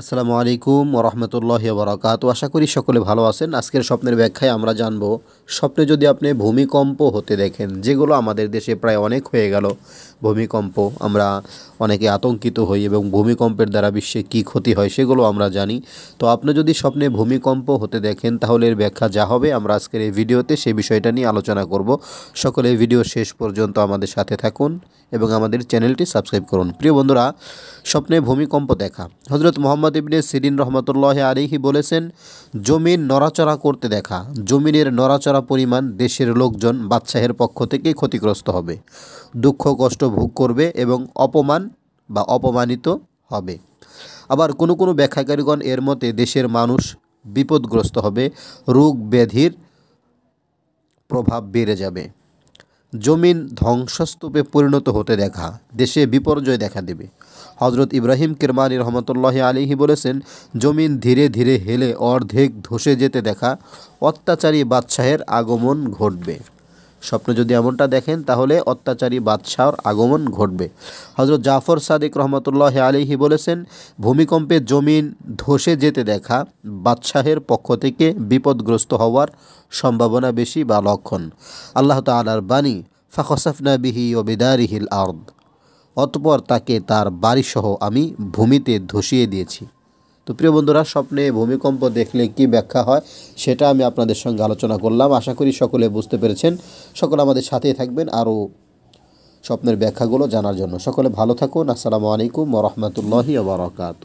আসসালামু আলাইকুম ওরহমতুল্লাহ বরাকাত আশা করি সকলে ভালো আছেন আজকের স্বপ্নের ব্যাখ্যায় আমরা জানব স্বপ্নে যদি আপনি ভূমিকম্প হতে দেখেন যেগুলো আমাদের দেশে প্রায় অনেক হয়ে গেল ভূমিকম্প আমরা অনেকে আতঙ্কিত হই এবং ভূমিকম্পের দ্বারা বিশ্বে কি ক্ষতি হয় সেগুলো আমরা জানি তো আপনি যদি স্বপ্নে ভূমিকম্প হতে দেখেন তাহলে এর ব্যাখ্যা যা হবে আমরা আজকের এই ভিডিওতে সেই বিষয়টা নিয়ে আলোচনা করব সকলে ভিডিও শেষ পর্যন্ত আমাদের সাথে থাকুন এবং আমাদের চ্যানেলটি সাবস্ক্রাইব করুন প্রিয় বন্ধুরা স্বপ্নে ভূমিকম্প দেখা হজরত মোহাম্মদ মোহাম্মদ ইবনে সিরিন রহমতুল্লাহ আলিহি বলেছেন জমিন নড়াচড়া করতে দেখা জমিনের নড়াচড়া পরিমাণ দেশের লোকজন বাদশাহের পক্ষ থেকে ক্ষতিগ্রস্ত হবে দুঃখ কষ্ট ভোগ করবে এবং অপমান বা অপমানিত হবে আবার কোনো কোনো ব্যাখ্যাকারীগণ এর মতে দেশের মানুষ বিপদগ্রস্ত হবে রোগ ব্যাধির প্রভাব বেড়ে যাবে জমিন ধ্বংসস্তূপে পরিণত হতে দেখা দেশে বিপর্যয় দেখা দেবে হজরত ইব্রাহিম কিরমানি রহমতুল্লাহ আলিহি বলেছেন জমিন ধীরে ধীরে হেলে অর্ধেক ধসে যেতে দেখা অত্যাচারী বাদশাহের আগমন ঘটবে স্বপ্ন যদি এমনটা দেখেন তাহলে অত্যাচারী বাদশাহর আগমন ঘটবে হজরত জাফর সাদিক রহমতুল্লাহ আলিহি বলেছেন ভূমিকম্পে জমিন ধসে যেতে দেখা বাদশাহের পক্ষ থেকে বিপদগ্রস্ত হওয়ার সম্ভাবনা বেশি বা লক্ষণ আল্লাহ তালার বাণী ফাকসাফনা বিহি ও বেদারিহিল আর্দ অতপর তাকে তার বাড়িসহ আমি ভূমিতে ধসিয়ে দিয়েছি তো প্রিয় বন্ধুরা স্বপ্নে ভূমিকম্প দেখলে কি ব্যাখ্যা হয় সেটা আমি আপনাদের সঙ্গে আলোচনা করলাম আশা করি সকলে বুঝতে পেরেছেন সকলে আমাদের সাথেই থাকবেন আরও স্বপ্নের ব্যাখ্যাগুলো জানার জন্য সকলে ভালো থাকুন আসসালামু আলাইকুম রহমতুল্লাহি আবরকাত